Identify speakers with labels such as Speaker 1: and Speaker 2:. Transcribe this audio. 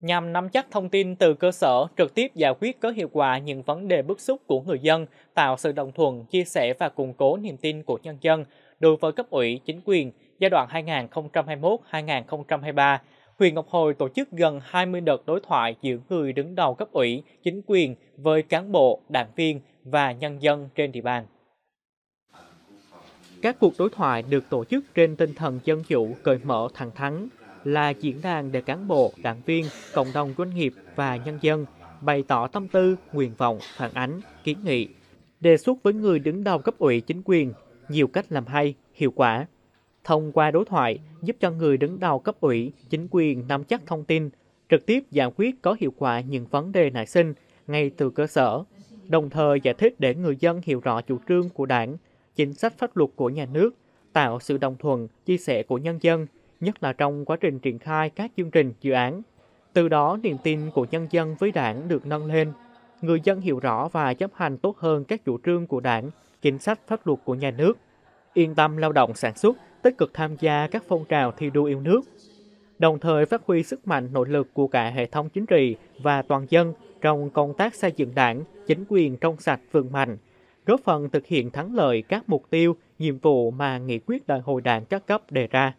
Speaker 1: Nhằm nắm chắc thông tin từ cơ sở, trực tiếp giải quyết có hiệu quả những vấn đề bức xúc của người dân, tạo sự đồng thuận, chia sẻ và củng cố niềm tin của nhân dân đối với cấp ủy, chính quyền giai đoạn 2021-2023, huyện Ngọc Hồi tổ chức gần 20 đợt đối thoại giữa người đứng đầu cấp ủy, chính quyền với cán bộ, đảng viên và nhân dân trên địa bàn. Các cuộc đối thoại được tổ chức trên tinh thần dân chủ, cởi mở, thẳng thắn, là diễn đàn để cán bộ, đảng viên, cộng đồng doanh nghiệp và nhân dân bày tỏ tâm tư, nguyện vọng, phản ánh, kiến nghị, đề xuất với người đứng đầu cấp ủy chính quyền nhiều cách làm hay, hiệu quả. Thông qua đối thoại giúp cho người đứng đầu cấp ủy, chính quyền nắm chắc thông tin, trực tiếp giải quyết có hiệu quả những vấn đề nảy sinh ngay từ cơ sở, đồng thời giải thích để người dân hiểu rõ chủ trương của đảng, chính sách pháp luật của nhà nước, tạo sự đồng thuận, chia sẻ của nhân dân nhất là trong quá trình triển khai các chương trình dự án. Từ đó niềm tin của nhân dân với đảng được nâng lên, người dân hiểu rõ và chấp hành tốt hơn các chủ trương của đảng, chính sách pháp luật của nhà nước, yên tâm lao động sản xuất, tích cực tham gia các phong trào thi đua yêu nước, đồng thời phát huy sức mạnh nội lực của cả hệ thống chính trị và toàn dân trong công tác xây dựng đảng, chính quyền trong sạch vững mạnh, góp phần thực hiện thắng lợi các mục tiêu, nhiệm vụ mà nghị quyết đại hội đảng các cấp đề ra.